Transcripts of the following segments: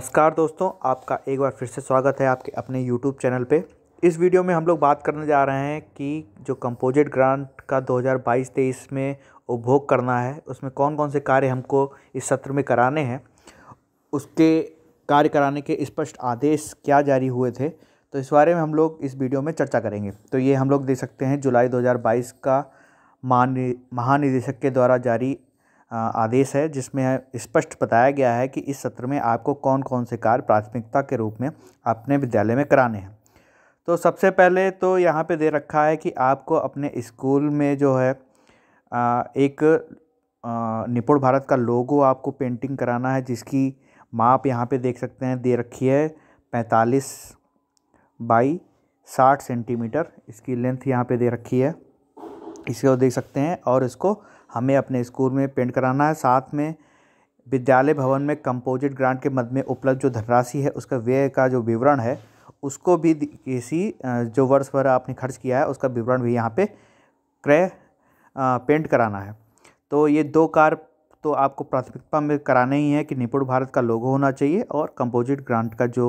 नमस्कार दोस्तों आपका एक बार फिर से स्वागत है आपके अपने YouTube चैनल पे इस वीडियो में हम लोग बात करने जा रहे हैं कि जो कंपोजिट ग्रांट का 2022-23 में उपभोग करना है उसमें कौन कौन से कार्य हमको इस सत्र में कराने हैं उसके कार्य कराने के स्पष्ट आदेश क्या जारी हुए थे तो इस बारे में हम लोग इस वीडियो में चर्चा करेंगे तो ये हम लोग देख सकते हैं जुलाई दो का महानिदेशक के द्वारा जारी आदेश है जिसमें स्पष्ट बताया गया है कि इस सत्र में आपको कौन कौन से कार्य प्राथमिकता के रूप में अपने विद्यालय में कराने हैं तो सबसे पहले तो यहाँ पे दे रखा है कि आपको अपने स्कूल में जो है एक निपुण भारत का लोगो आपको पेंटिंग कराना है जिसकी माप यहाँ पे देख सकते हैं दे रखी है पैंतालीस बाई साठ सेंटीमीटर इसकी लेंथ यहाँ पे दे रखी है इसको देख सकते हैं और इसको हमें अपने स्कूल में पेंट कराना है साथ में विद्यालय भवन में कंपोजिट ग्रांट के मद में उपलब्ध जो धनराशि है उसका व्यय का जो विवरण है उसको भी किसी जो वर्ष भर आपने खर्च किया है उसका विवरण भी यहाँ पे क्रय पेंट कराना है तो ये दो कार तो आपको प्राथमिकता में कराने ही है कि निपुण भारत का लोगो होना चाहिए और कंपोजिट ग्रांट का जो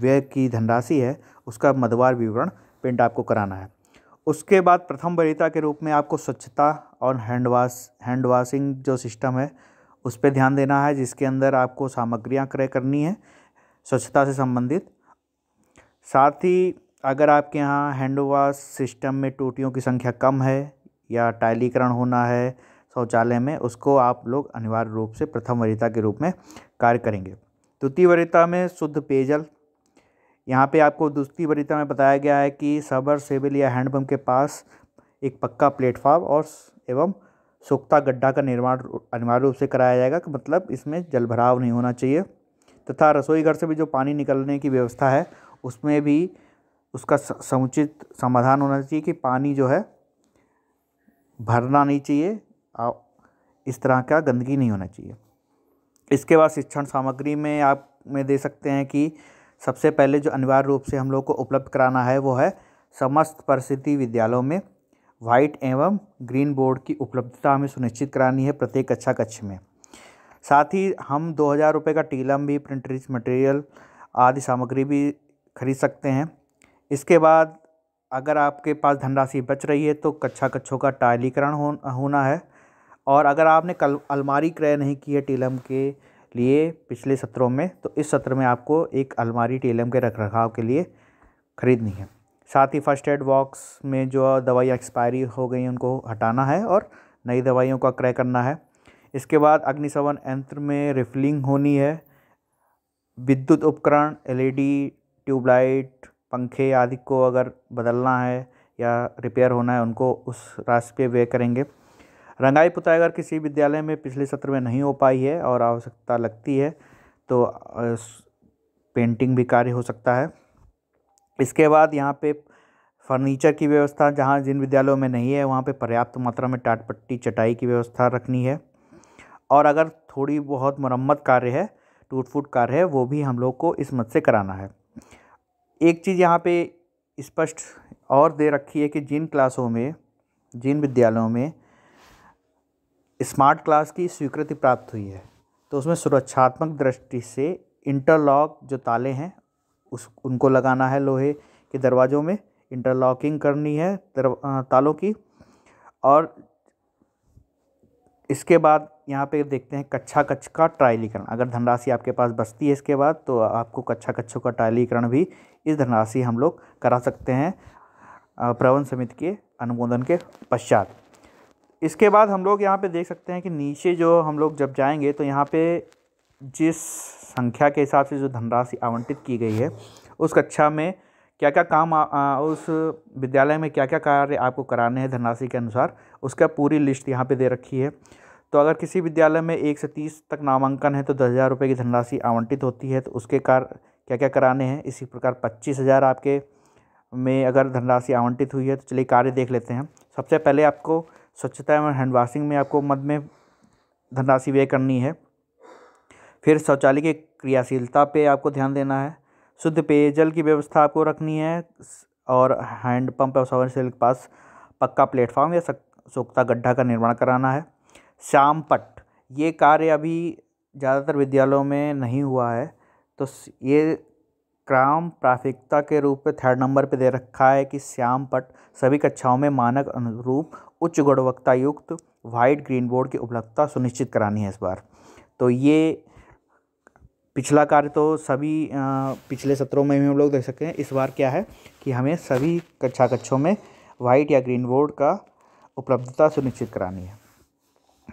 व्यय की धनराशि है उसका मदवार विवरण पेंट आपको कराना है उसके बाद प्रथम वरीयता के रूप में आपको स्वच्छता और हैंड वाश हैंड वाशिंग जो सिस्टम है उस पर ध्यान देना है जिसके अंदर आपको सामग्रियाँ क्रय करनी है स्वच्छता से संबंधित साथ ही अगर आपके यहाँ हैंड वाश सिस्टम में टूटियों की संख्या कम है या टाइलीकरण होना है शौचालय में उसको आप लोग अनिवार्य रूप से प्रथम वरीयता के रूप में कार्य करेंगे द्वितीय वरीयता में शुद्ध पेयजल यहाँ पे आपको दूसरी वरीयता में बताया गया है कि सबर सेविल या हैंडपम्प के पास एक पक्का प्लेटफॉर्म और एवं सोख्ता गड्ढा का निर्माण अनिवार्य रूप से कराया जाएगा कि मतलब इसमें भराव नहीं होना चाहिए तथा रसोई घर से भी जो पानी निकलने की व्यवस्था है उसमें भी उसका समुचित समाधान होना चाहिए कि पानी जो है भरना नहीं चाहिए इस तरह का गंदगी नहीं होना चाहिए इसके बाद शिक्षण सामग्री में आप में दे सकते हैं कि सबसे पहले जो अनिवार्य रूप से हम लोग को उपलब्ध कराना है वो है समस्त परिस्थिति विद्यालयों में वाइट एवं ग्रीन बोर्ड की उपलब्धता हमें सुनिश्चित करानी है प्रत्येक कक्षा कक्ष में साथ ही हम दो हज़ार रुपये का टीलम भी प्रिंट मटेरियल आदि सामग्री भी खरीद सकते हैं इसके बाद अगर आपके पास धनराशि बच रही है तो कक्षा कक्षों का टायलीकरण हो, होना है और अगर आपने कल अलमारी क्रय नहीं की है टीलम के लिए पिछले सत्रों में तो इस सत्र में आपको एक अलमारी टीएलएम के रख रखाव के लिए ख़रीदनी है साथ ही फर्स्ट एड बॉक्स में जो दवाइयाँ एक्सपायरी हो गई उनको हटाना है और नई दवाइयों का क्रय करना है इसके बाद अग्निशमन यंत्र में रिफिलिंग होनी है विद्युत उपकरण एलईडी ट्यूबलाइट पंखे आदि को अगर बदलना है या रिपेयर होना है उनको उस राशि पे व्यय करेंगे रंगाई पुताई अगर किसी विद्यालय में पिछले सत्र में नहीं हो पाई है और आवश्यकता लगती है तो पेंटिंग भी कार्य हो सकता है इसके बाद यहाँ पे फर्नीचर की व्यवस्था जहाँ जिन विद्यालयों में नहीं है वहाँ पे पर्याप्त मात्रा में टाट पट्टी चटाई की व्यवस्था रखनी है और अगर थोड़ी बहुत मरम्मत कार्य है टूट फूट कार्य है वो भी हम लोग को इस मत से कराना है एक चीज़ यहाँ पे स्पष्ट और दे रखी है कि जिन क्लासों में जिन विद्यालयों में स्मार्ट क्लास की स्वीकृति प्राप्त हुई है तो उसमें सुरक्षात्मक दृष्टि से इंटरलॉक जो ताले हैं उस उनको लगाना है लोहे के दरवाज़ों में इंटरलॉकिंग करनी है तालों की और इसके बाद यहाँ पे देखते हैं कच्छा कच्छ का ट्रायलीकरण अगर धनराशि आपके पास बचती है इसके बाद तो आपको कच्छा कच्छों का ट्रायलीकरण भी इस धनराशि हम लोग करा सकते हैं प्रवन समिति के अनुमोदन के पश्चात इसके बाद हम लोग यहाँ पे देख सकते हैं कि नीचे जो हम लोग जब जाएंगे तो यहाँ पे जिस संख्या के हिसाब से जो धनराशि आवंटित की गई है उस कक्षा में क्या क्या काम आ, आ, उस विद्यालय में क्या क्या कार्य आपको कराने हैं धनराशि के अनुसार उसका पूरी लिस्ट यहाँ पे दे रखी है तो अगर किसी विद्यालय में एक से तीस तक नामांकन है तो दस हज़ार रुपये की धनराशि आवंटित होती है तो उसके कार्य क्या क्या कराने हैं इसी प्रकार पच्चीस हज़ार आपके में अगर धनराशि आवंटित हुई है तो चलिए कार्य देख लेते हैं सबसे पहले आपको स्वच्छता एवं हैंड वाशिंग में आपको मद में धनराशि व्यय करनी है फिर शौचालय की क्रियाशीलता पे आपको ध्यान देना है शुद्ध पेयजल की व्यवस्था आपको रखनी है और हैंड पंप और सवर सेल के पास पक्का प्लेटफॉर्म या सोखता गड्ढा का निर्माण कराना है श्याम पट ये कार्य अभी ज़्यादातर विद्यालयों में नहीं हुआ है तो ये क्राम प्राथमिकता के रूप में थर्ड नंबर पे दे रखा है कि श्याम पट सभी कक्षाओं में मानक अनुरूप उच्च गुणवत्ता युक्त वाइट ग्रीन बोर्ड की उपलब्धता सुनिश्चित करानी है इस बार तो ये पिछला कार्य तो सभी पिछले सत्रों में भी हम लोग देख सकते हैं इस बार क्या है कि हमें सभी कक्षा कक्षों में वाइट या ग्रीन बोर्ड का उपलब्धता सुनिश्चित करानी है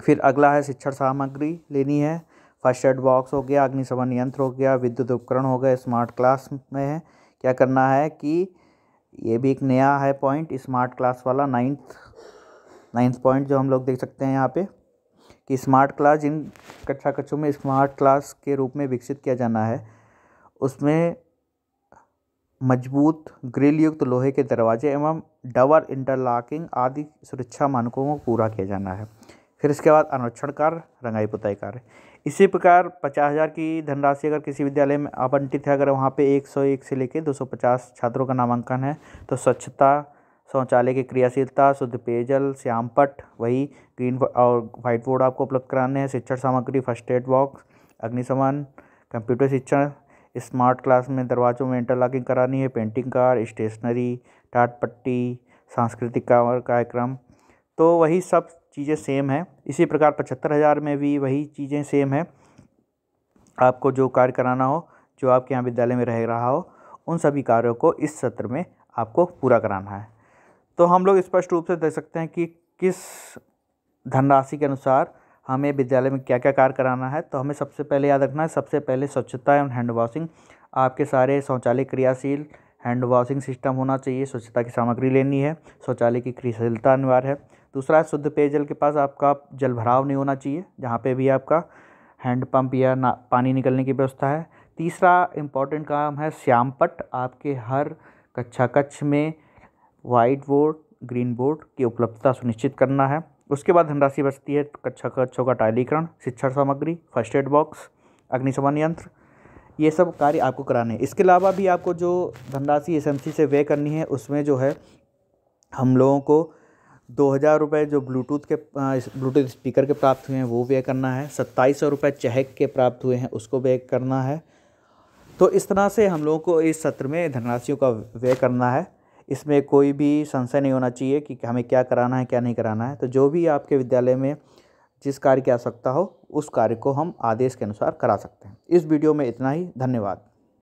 फिर अगला है शिक्षण सामग्री लेनी है फर्स्ट एड बॉक्स हो गया अग्निशमन यंत्र हो गया विद्युत उपकरण हो गया स्मार्ट क्लास में है क्या करना है कि ये भी एक नया है पॉइंट स्मार्ट क्लास वाला नाइन्थ नाइन्थ पॉइंट जो हम लोग देख सकते हैं यहाँ पे कि स्मार्ट क्लास जिन कक्षा कक्षों में स्मार्ट क्लास के रूप में विकसित किया जाना है उसमें मजबूत ग्रिल युक्त लोहे के दरवाजे एवं डबल इंटरलॉकिंग आदि सुरक्षा मानकों को पूरा किया जाना है फिर इसके बाद अनुरक्षण कार्य रंगाई पुताई कार्य इसी प्रकार पचास हज़ार की धनराशि अगर किसी विद्यालय में आवंटित है अगर वहाँ पे एक सौ एक से लेकर दो सौ पचास छात्रों का नामांकन है तो स्वच्छता शौचालय की क्रियाशीलता शुद्ध पेयजल श्यामपट वही ग्रीन और वाइट बोर्ड आपको उपलब्ध कराने हैं शिक्षण सामग्री फर्स्ट एड बॉक्स अग्निशमन कंप्यूटर शिक्षण स्मार्ट क्लास में दरवाज़ों में इंटरलॉकिंग करानी है पेंटिंग कार स्टेशनरी टाट पट्टी सांस्कृतिक कार्यक्रम तो वही सब चीज़ें सेम हैं इसी प्रकार पचहत्तर हज़ार में भी वही चीज़ें सेम हैं आपको जो कार्य कराना हो जो आपके यहाँ विद्यालय में रह रहा हो उन सभी कार्यों को इस सत्र में आपको पूरा कराना है तो हम लोग स्पष्ट रूप से देख सकते हैं कि किस धनराशि के अनुसार हमें विद्यालय में क्या क्या कार्य कराना है तो हमें सबसे पहले याद रखना है सबसे पहले स्वच्छता एवं हैंड वॉशिंग आपके सारे शौचालय क्रियाशील हैंड वॉशिंग सिस्टम होना चाहिए स्वच्छता की सामग्री लेनी है शौचालय की क्रियाशीलता अनिवार्य है दूसरा शुद्ध पेयजल के पास आपका जल भराव नहीं होना चाहिए जहाँ पे भी आपका हैंड पंप या ना पानी निकलने की व्यवस्था है तीसरा इम्पॉर्टेंट काम है श्यामपट आपके हर कक्षा कक्ष में वाइट बोर्ड ग्रीन बोर्ड की उपलब्धता सुनिश्चित करना है उसके बाद धनराशि बचती है कक्षा कक्षों का टाइलीकरण शिक्षण सामग्री फर्स्ट एड बॉक्स अग्निशमन यंत्र ये सब कार्य आपको कराने हैं इसके अलावा भी आपको जो धनराशि एस से व्यय करनी है उसमें जो है हम लोगों को दो हज़ार रुपये जो ब्लूटूथ के ब्लूटूथ स्पीकर के प्राप्त हुए हैं वो व्यय करना है सत्ताईस सौ रुपये चहक के प्राप्त हुए हैं उसको व्यय करना है तो इस तरह से हम लोगों को इस सत्र में धनराशियों का व्यय करना है इसमें कोई भी संशय नहीं होना चाहिए कि हमें क्या कराना है क्या नहीं कराना है तो जो भी आपके विद्यालय में जिस कार्य की आवश्यकता हो उस कार्य को हम आदेश के अनुसार करा सकते हैं इस वीडियो में इतना ही धन्यवाद